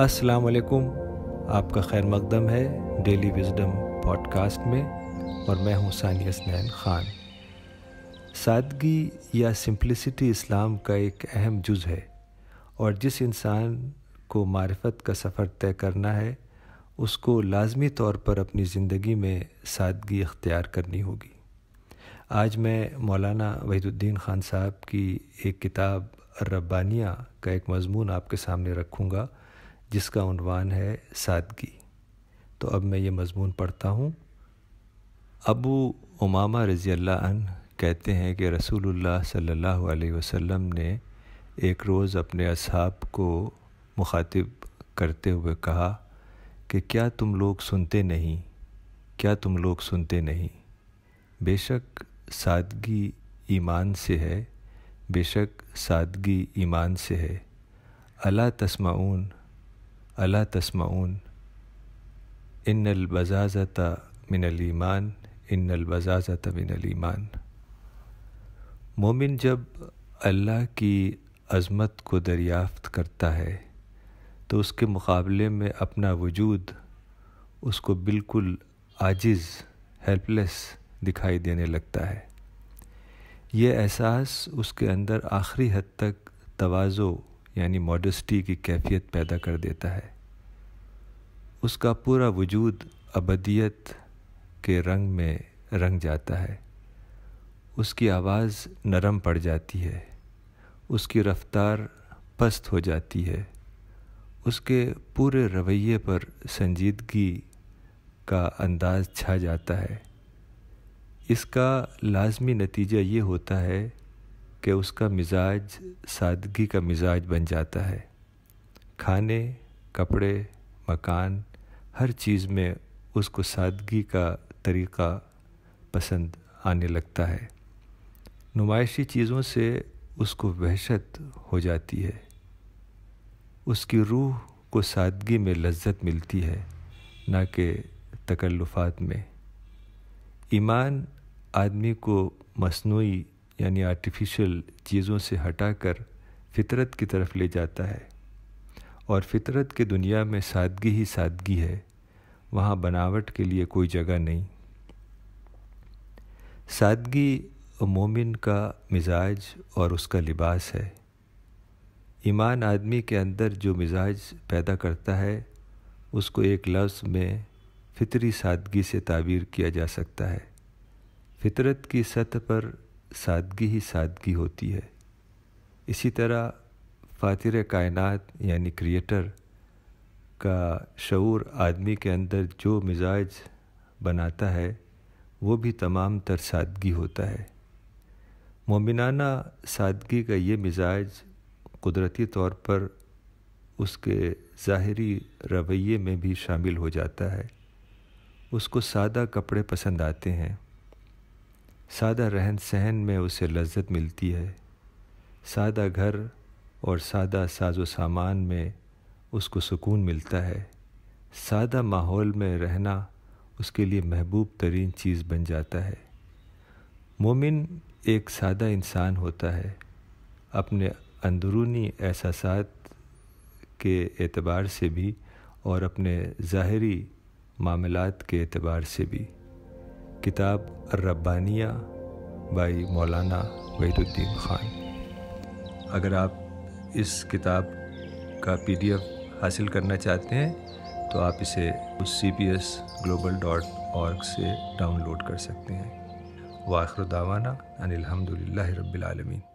अस्सलाम वालेकुम आपका खैर मकदम है डेली विजडम पॉडकास्ट में और मैं हूं सानिया स्नैन ख़ान सादगी या सिंप्लिसिटी इस्लाम का एक अहम जुज़ है और जिस इंसान को मारफत का सफ़र तय करना है उसको लाजमी तौर पर अपनी ज़िंदगी में सादगी अख्तियार करनी होगी आज मैं मौलाना वहीदुद्दीन ख़ान साहब की एक किताब रब्बानिया का एक मजमून आपके सामने रखूँगा जिसका उनवान है सादगी तो अब मैं ये मज़मून पढ़ता हूँ अबू उमामा रज़ी अल्लाह कहते हैं कि रसूलुल्लाह सल्लल्लाहु अलैहि वसल्लम ने एक रोज़ अपने असहाब को मुखातिब करते हुए कहा कि क्या तुम लोग सुनते नहीं क्या तुम लोग सुनते नहीं बेशक सादगी ईमान से है बेशक सादगी ईमान से है अला तस्माउन अला तस्माउन इन अलबजाजत मिनलीमान इन अलबजाजत मिनलीमान मोमिन जब अल्लाह की अज़मत को दरियाफ्त करता है तो उसके मुकाबले में अपना वजूद उसको बिल्कुल आजिज़ हेल्पलेस दिखाई देने लगता है यह एहसास उसके अंदर आखिरी हद तक तोज़ो यानी मॉडस्टी की कैफियत पैदा कर देता है उसका पूरा वजूद अबदियत के रंग में रंग जाता है उसकी आवाज़ नरम पड़ जाती है उसकी रफ्तार पस्त हो जाती है उसके पूरे रवैये पर संजीदगी का अंदाज़ छा जाता है इसका लाजमी नतीजा ये होता है कि उसका मिजाज सादगी का मिजाज बन जाता है खाने कपड़े मकान हर चीज़ में उसको सादगी का तरीक़ा पसंद आने लगता है नुमाइशी चीज़ों से उसको वहशत हो जाती है उसकी रूह को सादगी में लज्जत मिलती है ना कि तकल्लुफ़ात में ईमान आदमी को मसनू यानी आर्टिफिशियल चीज़ों से हटाकर फितरत की तरफ ले जाता है और फितरत के दुनिया में सादगी ही सादगी है वहाँ बनावट के लिए कोई जगह नहीं सादगी मोमिन का मिजाज और उसका लिबास है ईमान आदमी के अंदर जो मिजाज पैदा करता है उसको एक लफ्ज़ में फितरी सादगी से ताबीर किया जा सकता है फितरत की सतह पर सादगी ही सादगी होती है इसी तरह फातिर कायनात यानी क्रिएटर का शूर आदमी के अंदर जो मिजाज बनाता है वो भी तमाम तर सादगी होता है मोमिनाना सादगी का ये मिजाज कुदरती तौर पर उसके ज़ाहरी रवैये में भी शामिल हो जाता है उसको सादा कपड़े पसंद आते हैं सादा रहन सहन में उसे लज्जत मिलती है सादा घर और सादा साजो सामान में उसको सुकून मिलता है सादा माहौल में रहना उसके लिए महबूब तरीन चीज़ बन जाता है मोमिन एक सादा इंसान होता है अपने अंदरूनी एहसास के एतबार से भी और अपने ज़ाहरी मामलात के एतबार से भी किताब रब्बानिया बाई मौलाना वहीदुद्दीन ख़ान अगर आप इस किताब का पीडीएफ हासिल करना चाहते हैं तो आप इसे उस C P S global dot org से डाउनलोड कर सकते हैं वाखर दावाना अनिलहमदिल्ला रबालमीन